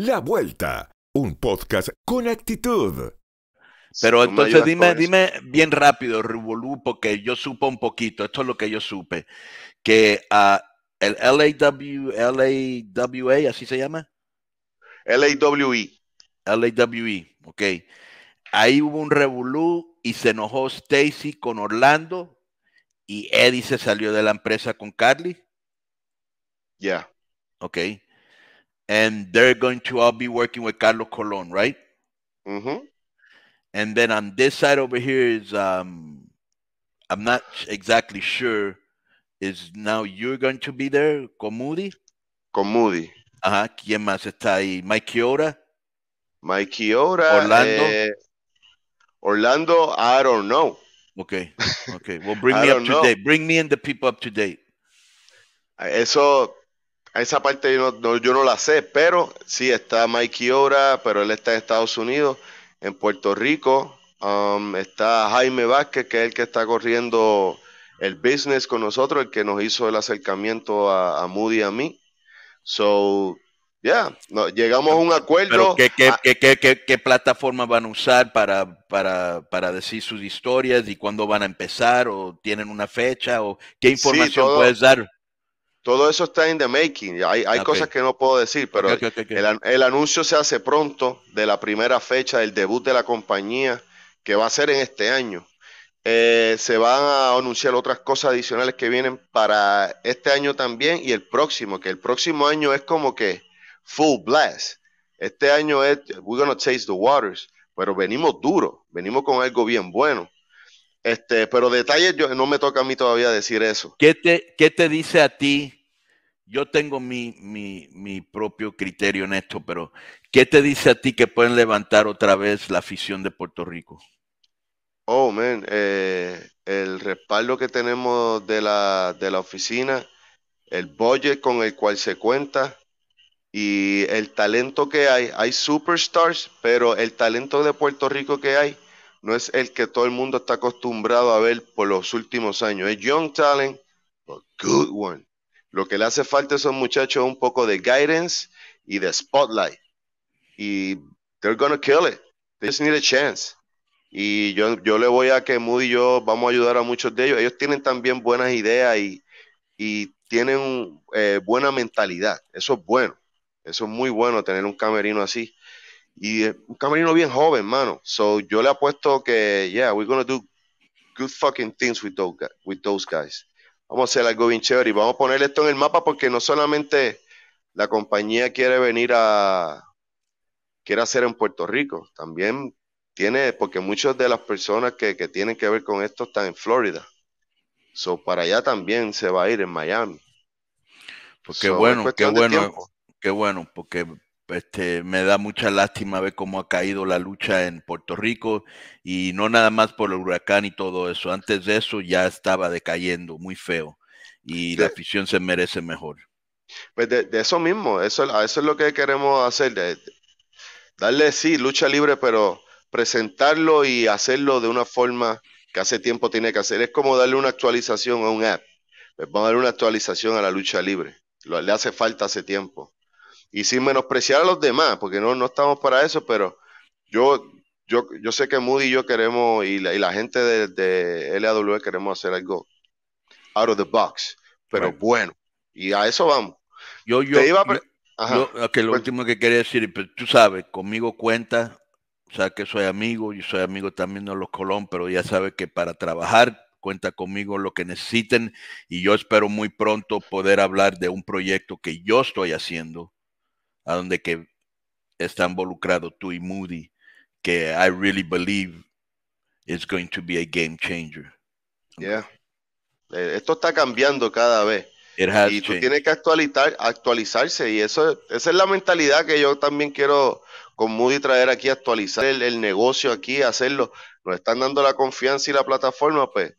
La Vuelta, un podcast con actitud. Pero entonces dime, dime bien rápido, Revolu, porque yo supo un poquito, esto es lo que yo supe, que ah, el LAW, LAWA, ¿así se llama? LAWE. LAWE, ok. Ahí hubo un revolú y se enojó Stacy con Orlando y Eddie se salió de la empresa con Carly. Ya. Ok. and they're going to all be working with Carlos Colon, right? Mm-hmm. And then on this side over here is um, I'm not exactly sure. Is now you're going to be there, Comudi? Comudi. Ah, ¿Quién más está ahí? Mike Kiora. Mike Kiora. Orlando. Eh, Orlando, I don't know. Okay. Okay. Well, bring me up to know. date. Bring me and the people up to date. Eso esa parte yo no, yo no, la sé, pero sí está Mike Ora, pero él está en Estados Unidos, en Puerto Rico. Um, está Jaime Vázquez, que es el que está corriendo el business con nosotros, el que nos hizo el acercamiento a, Moody y a mí. So, ya, yeah, llegamos a un acuerdo. ¿qué, ah. qué, qué qué, qué, plataforma van a usar para, para, para, decir sus historias y cuándo van a empezar? ¿O tienen una fecha? ¿O qué información puedes dar? todo eso está en the making. Hay, cosas que no puedo decir, pero el, anuncio se hace pronto de la primera fecha del debut de la compañía, que va a ser en este año. Eh, se van a anunciar otras cosas adicionales que vienen para este año también y el próximo, que el próximo año es como que full blast. Este año es, we're gonna chase the waters, pero venimos duro, venimos con algo bien bueno. Este, pero detalles yo, no me toca a mí todavía decir eso. ¿Qué te, te dice a ti? Yo tengo mi, propio criterio en esto, pero ¿qué te dice a ti que pueden levantar otra vez la afición de Puerto Rico? Oh, man, eh, el respaldo que tenemos de la, de la oficina, el budget con el cual se cuenta, y el talento que hay. Hay superstars, pero el talento de Puerto Rico que hay no es el que todo el mundo está acostumbrado a ver por los últimos años. Es Young Talent, but good one. Lo que le hace falta a esos muchachos es un poco de guidance y de spotlight. Y they're gonna kill it. They just need a chance. Y yo, yo le voy a que Moody y yo vamos a ayudar a muchos de ellos. Ellos tienen también buenas ideas y, y tienen eh, buena mentalidad. Eso es bueno. Eso es muy bueno tener un camerino así. Y un camerino bien joven, mano. So yo le apuesto que, yeah, we're gonna do good fucking things with those, guys, Vamos a hacer algo bien chévere y vamos a poner esto en el mapa porque no solamente la compañía quiere venir a, quiere hacer en Puerto Rico, también tiene, porque muchas de las personas que, que tienen que ver con esto están en Florida. So para allá también se va a ir en Miami. Porque bueno, qué bueno, qué bueno, porque este, me da mucha lástima ver cómo ha caído la lucha en Puerto Rico y no nada más por el huracán y todo eso. Antes de eso ya estaba decayendo muy feo y la afición se merece mejor. Pues de, eso mismo, eso, eso es lo que queremos hacer, darle sí, lucha libre, pero presentarlo y hacerlo de una forma que hace tiempo tiene que hacer. Es como darle una actualización a un app. Pues vamos a darle una actualización a la lucha libre. le hace falta hace tiempo y sin menospreciar a los demás, porque no, no estamos para eso, pero yo, yo, yo sé que Moody y yo queremos, y la, gente de, de, LAW queremos hacer algo out of the box, pero bueno, y a eso vamos. Yo, yo, Te iba a Ajá. lo pues último que quería decir, tú sabes, conmigo cuenta, o sea que soy amigo, y soy amigo también de los Colón, pero ya sabes que para trabajar cuenta conmigo lo que necesiten y yo espero muy pronto poder hablar de un proyecto que yo estoy haciendo a donde que está involucrado tú y Moody, que I really believe it's going to be a game changer. Yeah. Eh, esto está cambiando cada vez. y tú tienes que actualizar, actualizarse y eso, esa es la mentalidad que yo también quiero con Moody traer aquí, actualizar el, negocio aquí, hacerlo. Nos están dando la confianza y la plataforma, pues,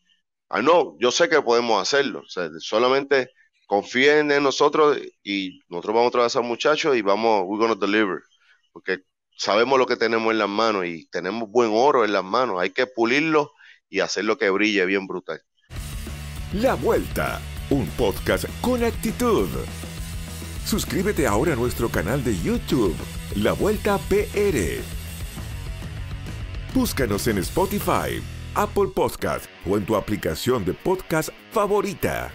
ah, no, yo sé que podemos hacerlo. solamente confíen en nosotros y nosotros vamos a trabajar muchachos y vamos, we're gonna deliver. Porque sabemos lo que tenemos en las manos y tenemos buen oro en las manos. Hay que pulirlo y hacerlo que brille bien brutal. La Vuelta, un podcast con actitud. Suscríbete ahora a nuestro canal de YouTube, La Vuelta PR. Búscanos en Spotify, Apple Podcast o en tu aplicación de podcast favorita.